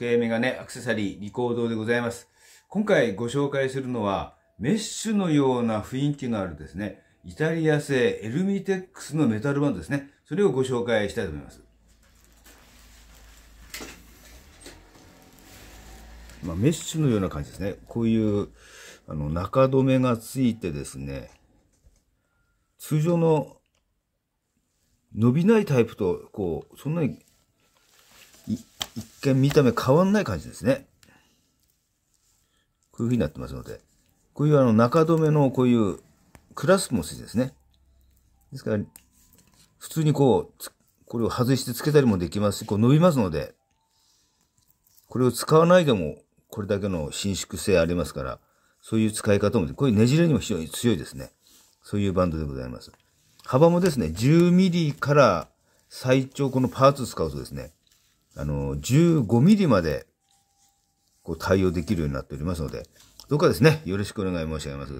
計メガネ、アクセサリー、リコードでございます。今回ご紹介するのは、メッシュのような雰囲気のあるですね、イタリア製エルミテックスのメタルバンドですね。それをご紹介したいと思います。まあ、メッシュのような感じですね。こういうあの中止めがついてですね、通常の伸びないタイプと、こう、そんなに見見た目変わんない感じですね。こういう風になってますので、こういうあの中止めのこういうクラスも筋ですね。ですから、普通にこう、これを外してつけたりもできますし、こう伸びますので、これを使わないでも、これだけの伸縮性ありますから、そういう使い方も、こういうねじれにも非常に強いですね。そういうバンドでございます。幅もですね、10ミリから最長このパーツ使うとですね、あの、15ミリまで、こう、対応できるようになっておりますので、どうかですね、よろしくお願い申し上げます。